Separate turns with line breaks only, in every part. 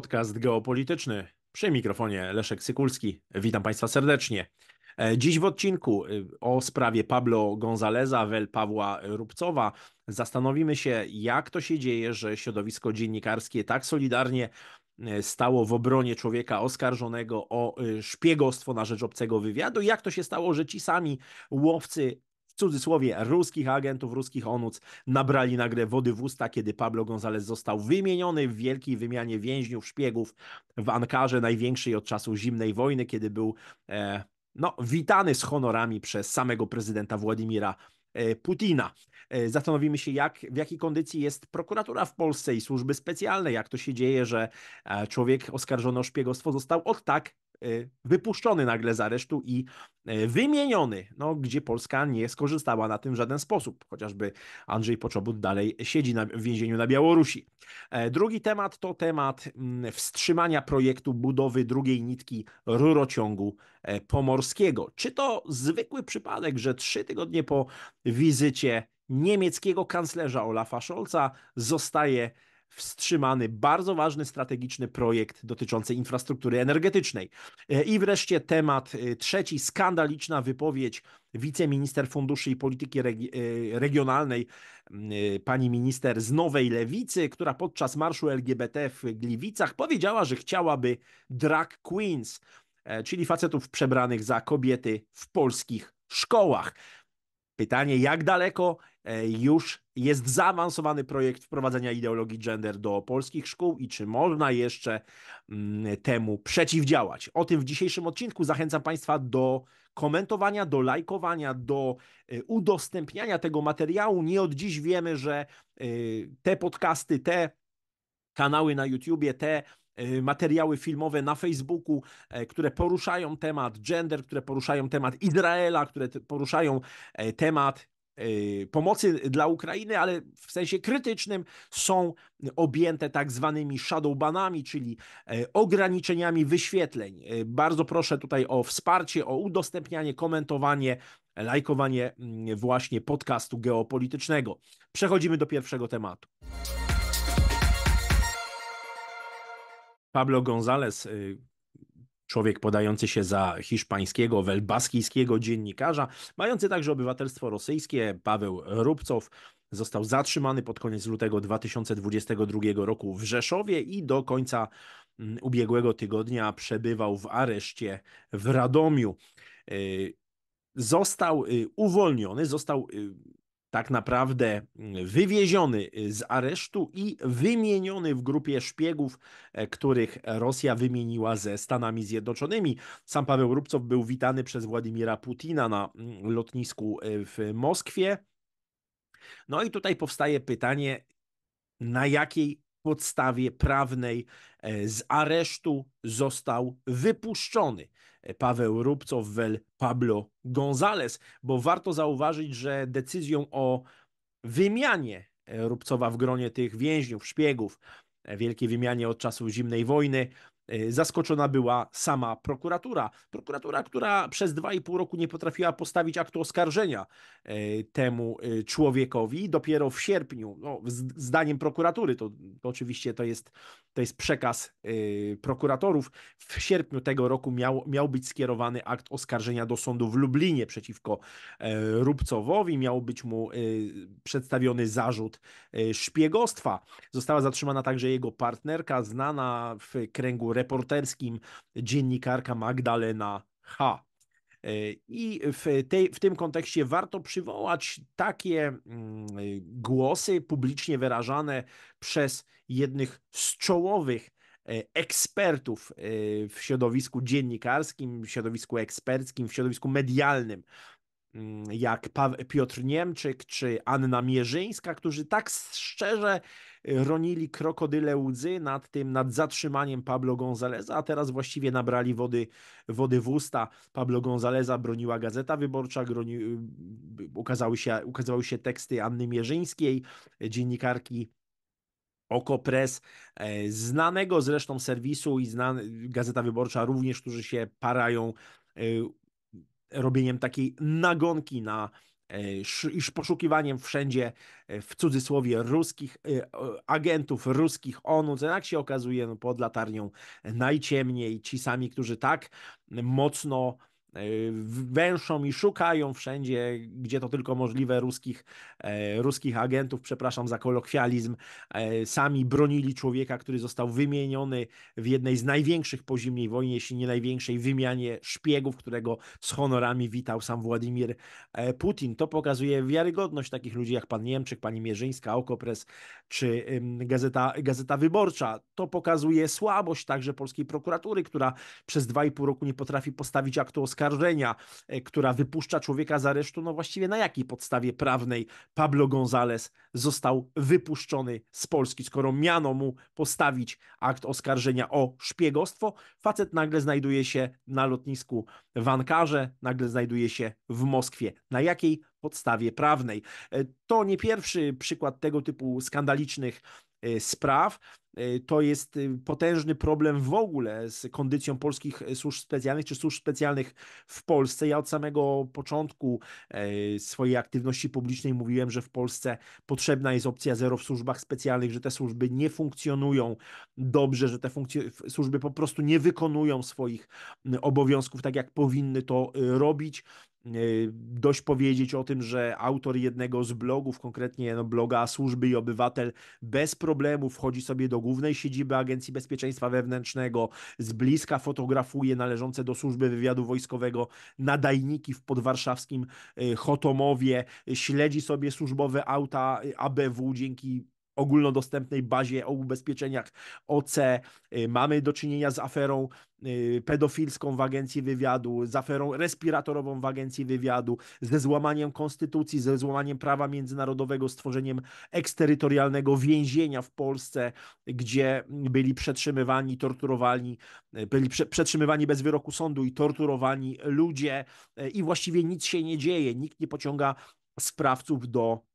podcast geopolityczny. Przy mikrofonie Leszek Sykulski. Witam Państwa serdecznie. E, dziś w odcinku y, o sprawie Pablo Gonzaleza, Wel Pawła Rubcowa zastanowimy się, jak to się dzieje, że środowisko dziennikarskie tak solidarnie e, stało w obronie człowieka oskarżonego o y, szpiegostwo na rzecz obcego wywiadu. Jak to się stało, że ci sami łowcy cudzysłowie ruskich agentów, ruskich onuc nabrali nagle wody w usta, kiedy Pablo González został wymieniony w wielkiej wymianie więźniów, szpiegów w Ankarze, największej od czasu zimnej wojny, kiedy był e, no, witany z honorami przez samego prezydenta Władimira e, Putina. E, zastanowimy się, jak, w jakiej kondycji jest prokuratura w Polsce i służby specjalne, jak to się dzieje, że e, człowiek oskarżony o szpiegostwo został od tak E, wypuszczony nagle z aresztu i e, wymieniony, no, gdzie Polska nie skorzystała na tym w żaden sposób. Chociażby Andrzej Poczobut dalej siedzi na, w więzieniu na Białorusi. E, drugi temat to temat mm, wstrzymania projektu budowy drugiej nitki rurociągu pomorskiego. Czy to zwykły przypadek, że trzy tygodnie po wizycie niemieckiego kanclerza Olafa Scholza zostaje wstrzymany bardzo ważny strategiczny projekt dotyczący infrastruktury energetycznej. E, I wreszcie temat e, trzeci, skandaliczna wypowiedź wiceminister funduszy i polityki e, regionalnej, pani minister z Nowej Lewicy, która podczas marszu LGBT w Gliwicach powiedziała, że chciałaby drag queens, czyli facetów przebranych za kobiety w polskich szkołach. Pytanie, jak daleko e, już jest zaawansowany projekt wprowadzenia ideologii gender do polskich szkół i czy można jeszcze mm, temu przeciwdziałać? O tym w dzisiejszym odcinku zachęcam Państwa do komentowania, do lajkowania, do e, udostępniania tego materiału. Nie od dziś wiemy, że e, te podcasty, te kanały na YouTubie, te Y, materiały filmowe na Facebooku, e, które poruszają temat gender, które poruszają temat Izraela, które poruszają e, temat e, pomocy dla Ukrainy, ale w sensie krytycznym są objęte tak zwanymi shadowbanami, czyli ograniczeniami wyświetleń. Bardzo proszę tutaj o wsparcie, o udostępnianie, komentowanie, lajkowanie mm, właśnie podcastu geopolitycznego. Przechodzimy do pierwszego tematu. Pablo González, y, człowiek podający się za hiszpańskiego, welbaskijskiego dziennikarza, mający także obywatelstwo rosyjskie, Paweł Rubcow, został zatrzymany pod koniec lutego 2022 roku w Rzeszowie i do końca mm, ubiegłego tygodnia przebywał w areszcie w Radomiu. Y, został y, uwolniony, został tak naprawdę mm, wywieziony y, z aresztu i wymieniony w grupie szpiegów, e, których Rosja wymieniła ze Stanami Zjednoczonymi. Sam Paweł Rubcow był witany przez Władimira Putina na mm, lotnisku e, w Moskwie. No i tutaj powstaje pytanie, na jakiej podstawie prawnej e, z aresztu został wypuszczony. E, Paweł Rubcow wel Pablo González, bo warto zauważyć, że decyzją o wymianie e, Rubcowa w gronie tych więźniów, szpiegów, wielkiej wymianie od czasów zimnej wojny, E, zaskoczona była sama prokuratura. Prokuratura, która przez dwa i pół roku nie potrafiła postawić aktu oskarżenia e, temu e, człowiekowi. Dopiero w sierpniu, no, zdaniem prokuratury, to, to oczywiście to jest, to jest przekaz prokuratorów, w sierpniu tego roku miał, miał być skierowany akt oskarżenia do sądu w Lublinie przeciwko Rubcowowi. Miał być mu przedstawiony zarzut szpiegostwa. Została zatrzymana także jego partnerka, znana w kręgu reporterskim dziennikarka Magdalena H. E, I w, tej, w tym kontekście warto przywołać takie mm, głosy publicznie wyrażane przez jednych z czołowych e, ekspertów e, w środowisku dziennikarskim, w środowisku eksperckim, w środowisku medialnym, mm, jak Piotr Niemczyk czy Anna Mierzyńska, którzy tak szczerze ronili krokodyle łzy nad tym, nad zatrzymaniem Pablo Gonzaleza, a teraz właściwie nabrali wody, wody w usta. Pablo Gonzaleza broniła Gazeta Wyborcza, groni, y, ukazały, się, ukazały się teksty Anny Mierzyńskiej, dziennikarki Okopres, e, znanego zresztą serwisu i znany, Gazeta Wyborcza również, którzy się parają y, robieniem takiej nagonki na E, iż poszukiwaniem wszędzie e, w cudzysłowie ruskich e, agentów, ruskich ONU, jak się okazuje, no pod latarnią najciemniej ci sami, którzy tak mocno E, węszą i szukają wszędzie, gdzie to tylko możliwe, ruskich, e, ruskich agentów, przepraszam za kolokwializm. E, sami bronili człowieka, który został wymieniony w jednej z największych po zimnej wojnie, jeśli nie największej wymianie szpiegów, którego z honorami witał sam Władimir Putin. To pokazuje wiarygodność takich ludzi jak pan Niemczyk, pani Mierzyńska, Okopres czy Gazeta, Gazeta Wyborcza. To pokazuje słabość także polskiej prokuratury, która przez dwa i pół roku nie potrafi postawić aktu oskarżenia oskarżenia, e, która wypuszcza człowieka z aresztu, no właściwie na jakiej podstawie prawnej Pablo González został wypuszczony z Polski, skoro miano mu postawić akt oskarżenia o szpiegostwo, facet nagle znajduje się na lotnisku w Ankarze, nagle znajduje się w Moskwie. Na jakiej podstawie prawnej? E, to nie pierwszy przykład tego typu skandalicznych Y, spraw. Y, to jest y, potężny problem w ogóle z kondycją polskich służb specjalnych czy służb specjalnych w Polsce. Ja od samego początku swojej aktywności publicznej mówiłem, że w Polsce potrzebna jest opcja zero w służbach specjalnych, że te służby nie funkcjonują dobrze, że te służby po prostu nie wykonują swoich obowiązków tak, jak powinny to robić. E, dość powiedzieć o tym, że autor jednego z blogów, konkretnie no, bloga Służby i Obywatel, bez problemu wchodzi sobie do głównej siedziby Agencji Bezpieczeństwa Wewnętrznego, z bliska fotografuje należące do Służby Wywiadu Wojskowego nadajniki w podwarszawskim e, Chotomowie, śledzi sobie służbowe auta e, ABW dzięki ogólnodostępnej bazie o ubezpieczeniach OC. Y, mamy do czynienia z aferą y, pedofilską w agencji wywiadu, z aferą respiratorową w agencji wywiadu, ze złamaniem konstytucji, ze złamaniem prawa międzynarodowego, stworzeniem eksterytorialnego więzienia w Polsce, gdzie byli przetrzymywani, torturowani, y, byli prze, przetrzymywani bez wyroku sądu i torturowani ludzie i właściwie nic się nie dzieje, nikt nie pociąga sprawców do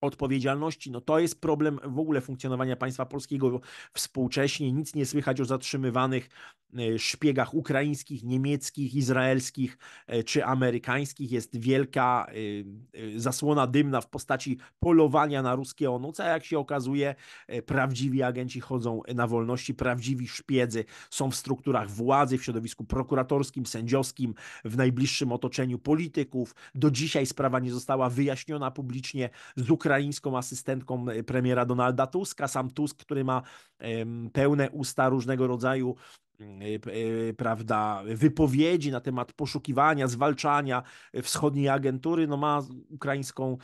odpowiedzialności. No to jest problem w ogóle funkcjonowania państwa polskiego współcześnie. Nic nie słychać o zatrzymywanych E, szpiegach ukraińskich, niemieckich, izraelskich e, czy amerykańskich jest wielka e, zasłona dymna w postaci polowania na ruskie onuce, a jak się okazuje, prawdziwi agenci chodzą na wolności, prawdziwi szpiedzy są w strukturach władzy, w środowisku prokuratorskim, sędziowskim, w najbliższym otoczeniu polityków. Do dzisiaj sprawa nie została wyjaśniona publicznie z ukraińską asystentką premiera Donalda Tuska. Sam Tusk, który ma pełne usta różnego rodzaju Y, y, prawda, wypowiedzi na temat poszukiwania, zwalczania wschodniej agentury, no ma ukraińską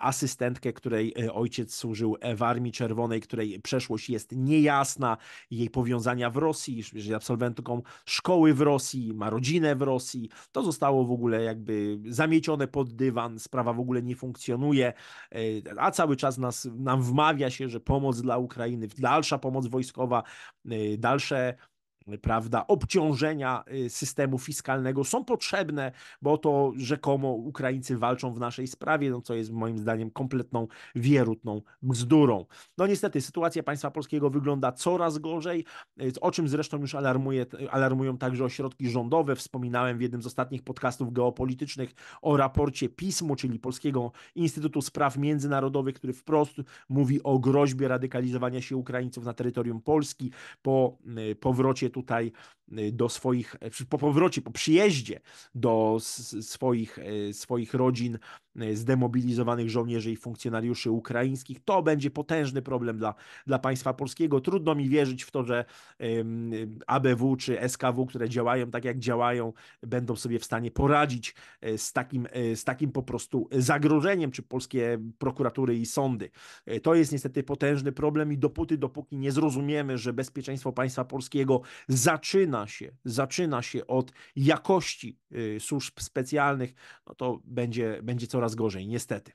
asystentkę, której y, ojciec służył w Armii Czerwonej, której przeszłość jest niejasna, jej powiązania w Rosji, jest absolwentką szkoły w Rosji, ma rodzinę w Rosji, to zostało w ogóle jakby zamiecione pod dywan, sprawa w ogóle nie funkcjonuje, a cały czas nas, nam wmawia się, że pomoc dla Ukrainy, dalsza pomoc wojskowa, dalsze prawda, obciążenia y, systemu fiskalnego są potrzebne, bo to rzekomo Ukraińcy walczą w naszej sprawie, no co jest moim zdaniem kompletną, wierutną bzdurą. No niestety sytuacja państwa polskiego wygląda coraz gorzej, y, o czym zresztą już alarmuje, alarmują także ośrodki rządowe. Wspominałem w jednym z ostatnich podcastów geopolitycznych o raporcie PISMU, czyli Polskiego Instytutu Spraw Międzynarodowych, który wprost mówi o groźbie radykalizowania się Ukraińców na terytorium Polski po y, powrocie tutaj Y, do swoich, e, po powrocie, po przyjeździe do swoich, e, swoich rodzin e, zdemobilizowanych żołnierzy i funkcjonariuszy ukraińskich. To będzie potężny problem dla, dla państwa polskiego. Trudno mi wierzyć w to, że ABW czy SKW, które działają tak jak działają, będą sobie w stanie poradzić z takim, z takim po prostu zagrożeniem, czy polskie prokuratury i sądy. To jest niestety potężny problem i dopóty, dopóki nie zrozumiemy, że bezpieczeństwo państwa polskiego zaczyna zaczyna się, zaczyna się od jakości y, służb specjalnych, no to będzie, będzie coraz gorzej, niestety.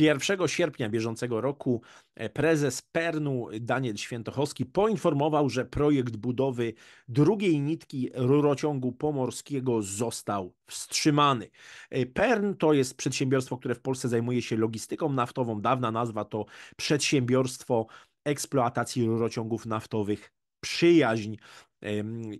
1 sierpnia bieżącego roku e, prezes Pernu Daniel Świętochowski poinformował, że projekt budowy drugiej nitki rurociągu pomorskiego został wstrzymany. E, Pern to jest przedsiębiorstwo, które w Polsce zajmuje się logistyką naftową. Dawna nazwa to przedsiębiorstwo eksploatacji rurociągów naftowych, przyjaźń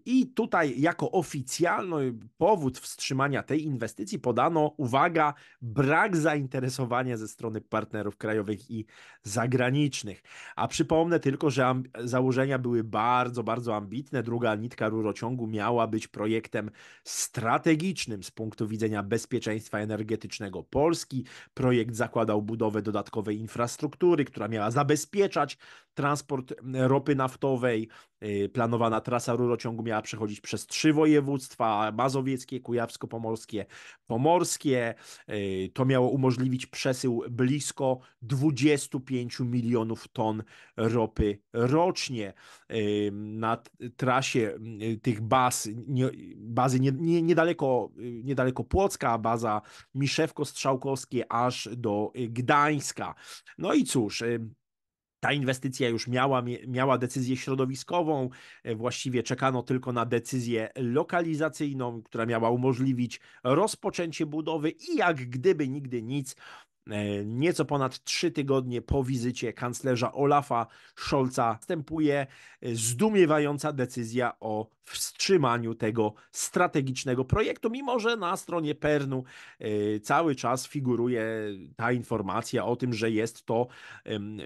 i tutaj jako oficjalny powód wstrzymania tej inwestycji podano, uwaga, brak zainteresowania ze strony partnerów krajowych i zagranicznych. A przypomnę tylko, że założenia były bardzo, bardzo ambitne. Druga nitka rurociągu miała być projektem strategicznym z punktu widzenia bezpieczeństwa energetycznego Polski. Projekt zakładał budowę dodatkowej infrastruktury, która miała zabezpieczać transport ropy naftowej, Y, planowana trasa rurociągu miała przechodzić przez trzy województwa: mazowieckie, kujawsko-pomorskie, pomorskie. Y, to miało umożliwić przesył blisko 25 milionów ton ropy rocznie. Y, na trasie tych baz, bazy niedaleko, niedaleko Płocka, baza Miszewko-Strzałkowskie aż do Gdańska. No i cóż, ta inwestycja już miała, miała decyzję środowiskową, e, właściwie czekano tylko na decyzję lokalizacyjną, która miała umożliwić rozpoczęcie budowy i jak gdyby nigdy nic, E, nieco ponad trzy tygodnie po wizycie kanclerza Olafa Scholza następuje e, zdumiewająca decyzja o wstrzymaniu tego strategicznego projektu, mimo że na stronie Pernu e, cały czas figuruje ta informacja o tym, że jest to,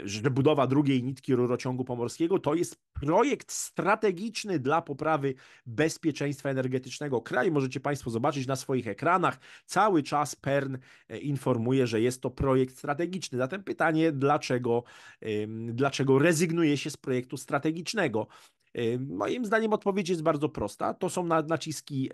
że budowa drugiej nitki rurociągu pomorskiego to jest projekt strategiczny dla poprawy bezpieczeństwa energetycznego kraju. Możecie Państwo zobaczyć na swoich ekranach. Cały czas Pern informuje, że jest to to projekt strategiczny. Zatem pytanie, dlaczego, dlaczego rezygnuje się z projektu strategicznego? Moim zdaniem odpowiedź jest bardzo prosta. To są naciski,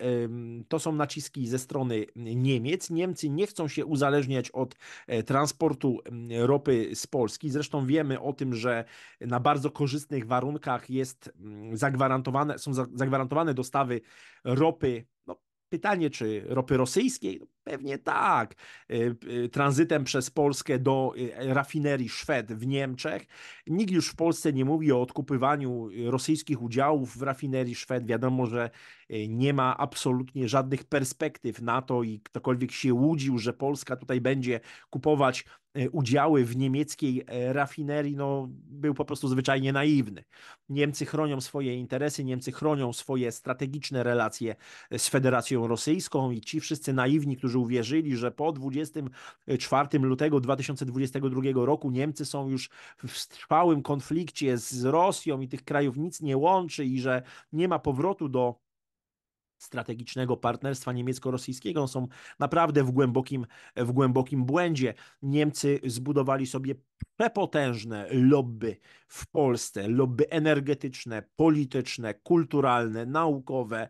to są naciski ze strony Niemiec. Niemcy nie chcą się uzależniać od e, transportu ropy z Polski. Zresztą wiemy o tym, że na bardzo korzystnych warunkach jest mm, zagwarantowane, są zagwarantowane dostawy ropy. No, pytanie, czy ropy rosyjskiej? No, Pewnie tak. Y, y, tranzytem przez Polskę do y, rafinerii Szwed w Niemczech. Nikt już w Polsce nie mówi o odkupywaniu rosyjskich udziałów w rafinerii Szwed. Wiadomo, że nie ma absolutnie żadnych perspektyw na to i ktokolwiek się łudził, że Polska tutaj będzie kupować udziały w niemieckiej e, rafinerii, no, był po prostu zwyczajnie naiwny. Niemcy chronią swoje interesy, Niemcy chronią swoje strategiczne relacje e, z Federacją Rosyjską i ci wszyscy naiwni, którzy którzy uwierzyli, że po 24 lutego 2022 roku Niemcy są już w trwałym konflikcie z Rosją i tych krajów nic nie łączy i że nie ma powrotu do strategicznego partnerstwa niemiecko-rosyjskiego są naprawdę w głębokim, w głębokim błędzie. Niemcy zbudowali sobie prepotężne lobby w Polsce, lobby energetyczne, polityczne, kulturalne, naukowe.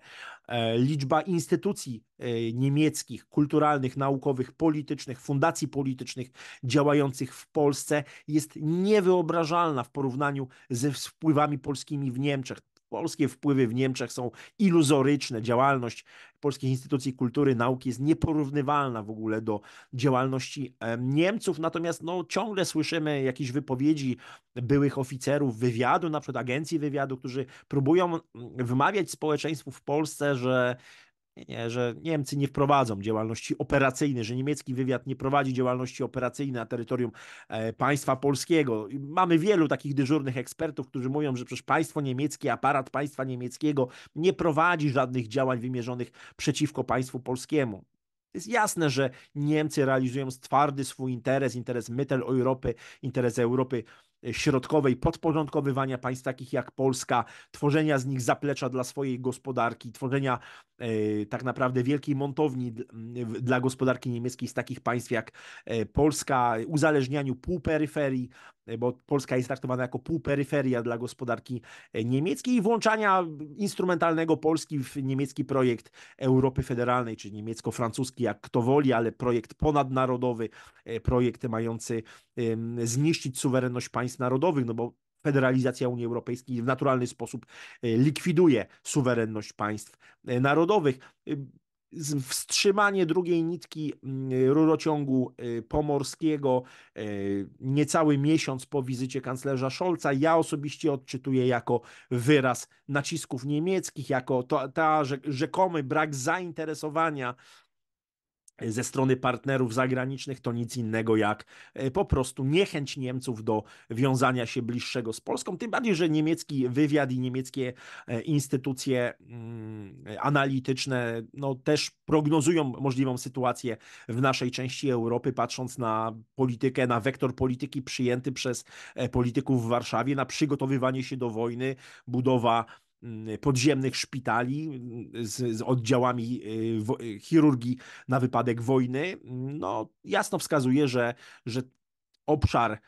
E, liczba instytucji e, niemieckich, kulturalnych, naukowych, politycznych, fundacji politycznych działających w Polsce jest niewyobrażalna w porównaniu ze wpływami polskimi w Niemczech polskie wpływy w Niemczech są iluzoryczne. Działalność polskich instytucji kultury, nauki jest nieporównywalna w ogóle do działalności Niemców. Natomiast no, ciągle słyszymy jakieś wypowiedzi byłych oficerów wywiadu, na przykład agencji wywiadu, którzy próbują mm, wymawiać społeczeństwu w Polsce, że nie, że Niemcy nie wprowadzą działalności operacyjnej, że niemiecki wywiad nie prowadzi działalności operacyjnej na terytorium e, państwa polskiego. Mamy wielu takich dyżurnych ekspertów, którzy mówią, że przecież państwo niemieckie, aparat państwa niemieckiego nie prowadzi żadnych działań wymierzonych przeciwko państwu polskiemu. Jest jasne, że Niemcy realizują twardy swój interes, interes Europy, interes Europy środkowej podporządkowywania państw takich jak Polska, tworzenia z nich zaplecza dla swojej gospodarki, tworzenia e, tak naprawdę wielkiej montowni dla gospodarki niemieckiej z takich państw jak e, Polska, e, uzależnianiu półperyferii E, bo Polska jest traktowana jako półperyferia dla gospodarki e, niemieckiej i włączania instrumentalnego Polski w niemiecki projekt Europy Federalnej, czy niemiecko-francuski, jak kto woli, ale projekt ponadnarodowy, e, projekt mający zniszczyć suwerenność państw narodowych, no bo federalizacja Unii Europejskiej w naturalny sposób likwiduje suwerenność państw narodowych wstrzymanie drugiej nitki mm, rurociągu y, pomorskiego y, niecały miesiąc po wizycie kanclerza Scholza ja osobiście odczytuję jako wyraz nacisków niemieckich, jako to, ta rzekomy brak zainteresowania E, ze strony partnerów zagranicznych to nic innego jak e, po prostu niechęć Niemców do wiązania się bliższego z Polską. Tym bardziej, że niemiecki wywiad i niemieckie e, instytucje mm, analityczne no, też prognozują możliwą sytuację w naszej części Europy, patrząc na politykę, na wektor polityki przyjęty przez polityków w Warszawie, na przygotowywanie się do wojny, budowa Mm, podziemnych szpitali mm, z, z oddziałami y, y, chirurgii na wypadek wojny, no jasno wskazuje, że, że obszar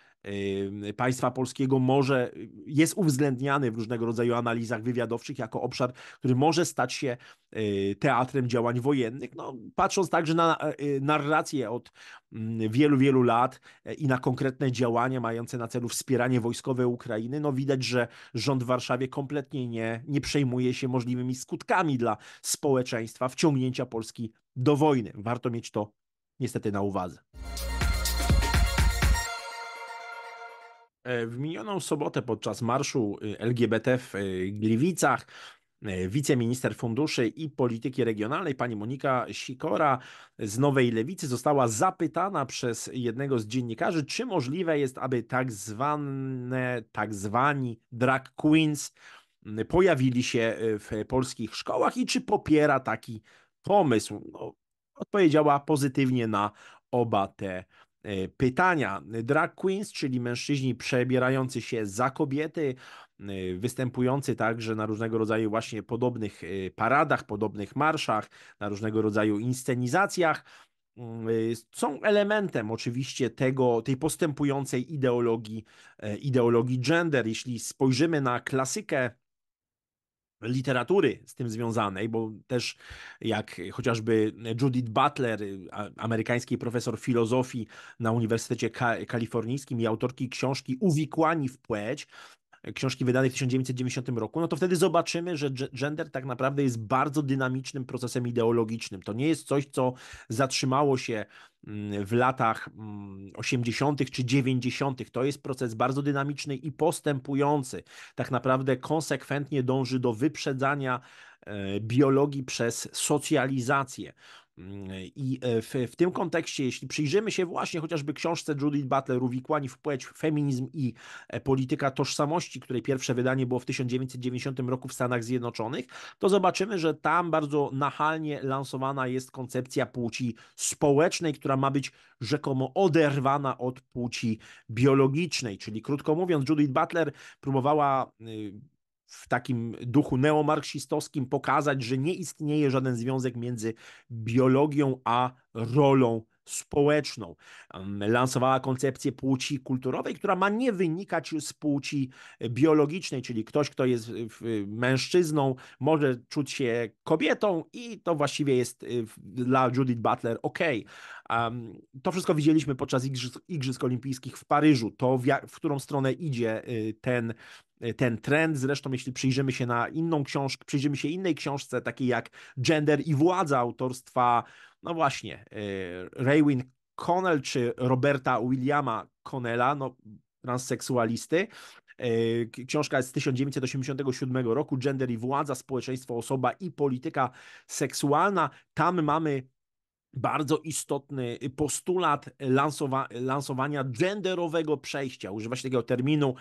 Y, państwa polskiego może, y, jest uwzględniany w różnego rodzaju analizach wywiadowczych jako obszar, który może stać się y, teatrem działań wojennych. No, patrząc także na narrację od mm, wielu, wielu lat i na konkretne działania mające na celu wspieranie wojskowe Ukrainy, no widać, że rząd w Warszawie kompletnie nie, nie przejmuje się możliwymi skutkami dla społeczeństwa wciągnięcia Polski do wojny. Warto mieć to niestety na uwadze. E, w minioną sobotę podczas marszu y, LGBT y, w Gliwicach y, wiceminister funduszy i polityki regionalnej, pani Monika Sikora z Nowej Lewicy, została zapytana przez jednego z dziennikarzy, czy możliwe jest, aby tak zwane, tak zwani drag queens pojawili się w polskich szkołach i czy popiera taki pomysł. No, odpowiedziała pozytywnie na oba te E, pytania. Drag queens, czyli mężczyźni przebierający się za kobiety, e, występujący także na różnego rodzaju właśnie podobnych e, paradach, podobnych marszach, na różnego rodzaju inscenizacjach, mm, są elementem oczywiście tego, tej postępującej ideologii, ideologii gender. Jeśli spojrzymy na klasykę literatury z tym związanej, bo też jak chociażby Judith Butler, y, amerykański profesor filozofii na Uniwersytecie Kalifornijskim i autorki książki Uwikłani w płeć, książki wydanej w 1990 roku, no to wtedy zobaczymy, że gender tak naprawdę jest bardzo dynamicznym procesem ideologicznym. To nie jest coś, co zatrzymało się mm, w latach 80. Mm, czy 90. To jest proces bardzo dynamiczny i postępujący. Tak naprawdę konsekwentnie dąży do wyprzedzania e, biologii przez socjalizację. Mm, I e, w, w, tym kontekście, jeśli przyjrzymy się właśnie chociażby książce Judith Butler Uwikłani w płeć, feminizm i e, polityka tożsamości, której pierwsze wydanie było w 1990 roku w Stanach Zjednoczonych, to zobaczymy, że tam bardzo nachalnie lansowana jest koncepcja płci społecznej, która ma być rzekomo oderwana od płci biologicznej. Czyli krótko mówiąc, Judith Butler próbowała y, w takim duchu neomarksistowskim pokazać, że nie istnieje żaden związek między biologią a rolą społeczną. Lansowała koncepcję płci kulturowej, która ma nie wynikać z płci biologicznej, czyli ktoś, kto jest e, mężczyzną, może czuć się kobietą i to właściwie jest e, dla Judith Butler ok. To wszystko widzieliśmy podczas Igrzysk, Igrzysk Olimpijskich w Paryżu, to w, w którą stronę idzie e, ten Y, ten trend. Zresztą, jeśli przyjrzymy się na inną książkę, przyjrzymy się innej książce, takiej jak Gender i Władza autorstwa, no właśnie, y, Raywin Connell czy Roberta Williama Connella, no transseksualisty. Y, książka jest z 1987 roku, Gender i Władza, Społeczeństwo, Osoba i Polityka Seksualna. Tam mamy bardzo istotny postulat lansowa lansowania genderowego przejścia. Używa się takiego terminu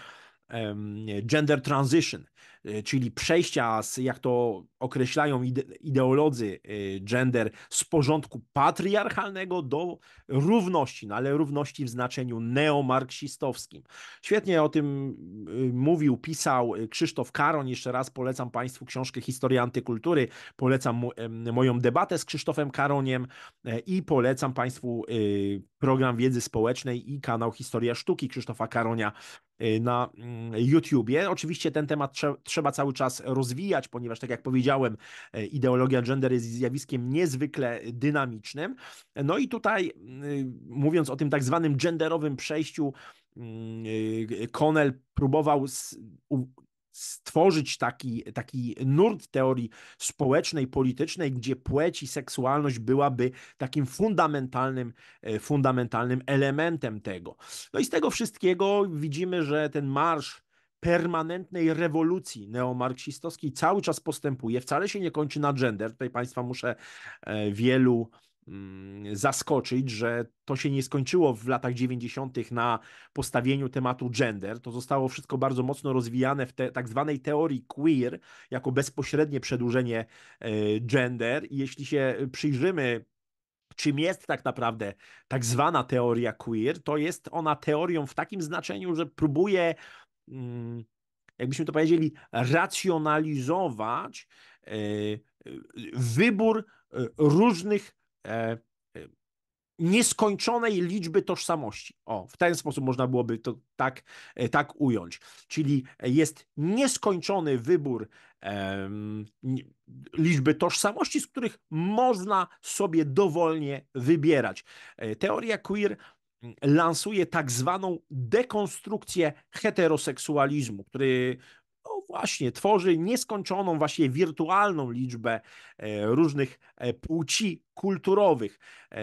gender transition, y, czyli przejścia z, jak to określają ideolodzy y, gender, z porządku patriarchalnego do równości, no ale równości w znaczeniu neomarksistowskim. Świetnie o tym y, mówił, pisał Krzysztof Karon. Jeszcze raz polecam Państwu książkę Historia Antykultury, polecam moją debatę z Krzysztofem Karoniem e, i polecam Państwu program Wiedzy Społecznej i kanał Historia Sztuki Krzysztofa Karonia, Y, na mm, YouTubie. Oczywiście ten temat trze trzeba cały czas rozwijać, ponieważ, tak jak powiedziałem, y, ideologia gender jest zjawiskiem niezwykle dynamicznym. No i tutaj, y, mówiąc o tym tak zwanym genderowym przejściu, Konel mm, próbował stworzyć taki, taki nurt teorii społecznej, politycznej, gdzie płeć i seksualność byłaby takim fundamentalnym, e, fundamentalnym elementem tego. No i z tego wszystkiego widzimy, że ten marsz permanentnej rewolucji neomarksistowskiej cały czas postępuje, wcale się nie kończy na gender. Tutaj Państwa muszę e, wielu Mm, zaskoczyć, że to się nie skończyło w latach 90. na postawieniu tematu gender. To zostało wszystko bardzo mocno rozwijane w te, tak zwanej teorii queer jako bezpośrednie przedłużenie e, gender. I jeśli się przyjrzymy czym jest tak naprawdę tak zwana teoria queer, to jest ona teorią w takim znaczeniu, że próbuje, mm, jakbyśmy to powiedzieli, racjonalizować e, e, wybór różnych E, e, nieskończonej liczby tożsamości. O, w ten sposób można byłoby to tak, e, tak ująć. Czyli jest nieskończony wybór liczby tożsamości, z których można sobie dowolnie wybierać. Teoria queer lansuje tak zwaną dekonstrukcję heteroseksualizmu, który właśnie tworzy nieskończoną, właśnie wirtualną liczbę e, różnych e, płci kulturowych e,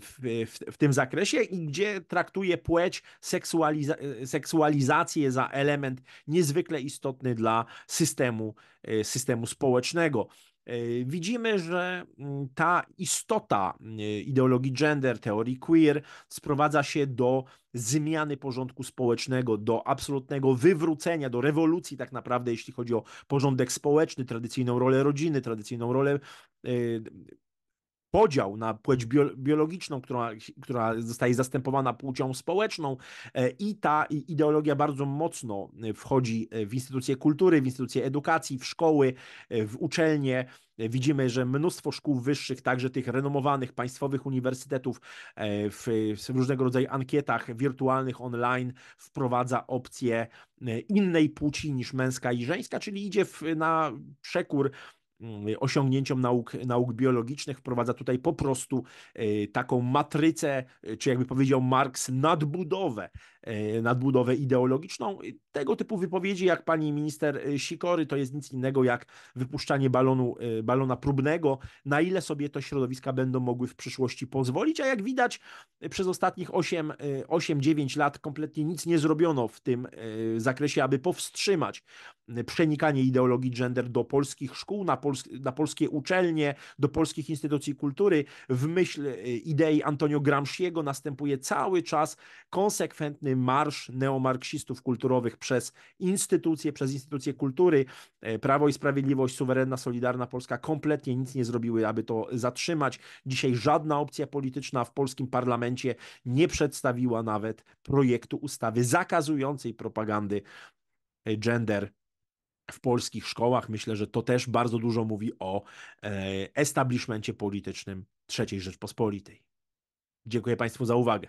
w, w, w, tym zakresie i gdzie traktuje płeć, seksualiza seksualizację za element niezwykle istotny dla systemu, systemu społecznego. Yy, widzimy, że mm, ta istota yy, ideologii gender, teorii queer sprowadza się do zmiany porządku społecznego, do absolutnego wywrócenia, do rewolucji tak naprawdę, jeśli chodzi o porządek społeczny, tradycyjną rolę rodziny, tradycyjną rolę yy, podział na płeć biologiczną, która, która zostaje zastępowana płcią społeczną e, i ta ideologia bardzo mocno e, wchodzi e, w instytucje kultury, w instytucje edukacji, w szkoły, w uczelnie. Widzimy, że mnóstwo szkół wyższych, także tych renomowanych państwowych uniwersytetów, w, w różnego rodzaju ankietach wirtualnych online wprowadza opcję innej płci niż męska i żeńska, czyli idzie w, na przekór Y, osiągnięciom nauk, nauk biologicznych, wprowadza tutaj po prostu y, taką matrycę, y, czy jakby powiedział Marx, nadbudowę, nadbudowę ideologiczną. Tego typu wypowiedzi, jak pani minister Sikory, to jest nic innego jak wypuszczanie balonu, balona próbnego, na ile sobie to środowiska będą mogły w przyszłości pozwolić, a jak widać przez ostatnich 8-9 lat kompletnie nic nie zrobiono w tym zakresie, aby powstrzymać przenikanie ideologii gender do polskich szkół, na polskich pols na polskie uczelnie, do polskich instytucji kultury. W myśl y, idei Antonio Gramsciego następuje cały czas konsekwentny marsz neomarksistów kulturowych przez instytucje, przez instytucje kultury. E, Prawo i Sprawiedliwość, suwerenna, solidarna Polska kompletnie nic nie zrobiły, aby to zatrzymać. Dzisiaj żadna opcja polityczna w polskim parlamencie nie przedstawiła nawet projektu ustawy zakazującej propagandy e, gender w polskich szkołach. Myślę, że to też bardzo dużo mówi o e, establishmencie politycznym III Rzeczpospolitej. Dziękuję Państwu za uwagę.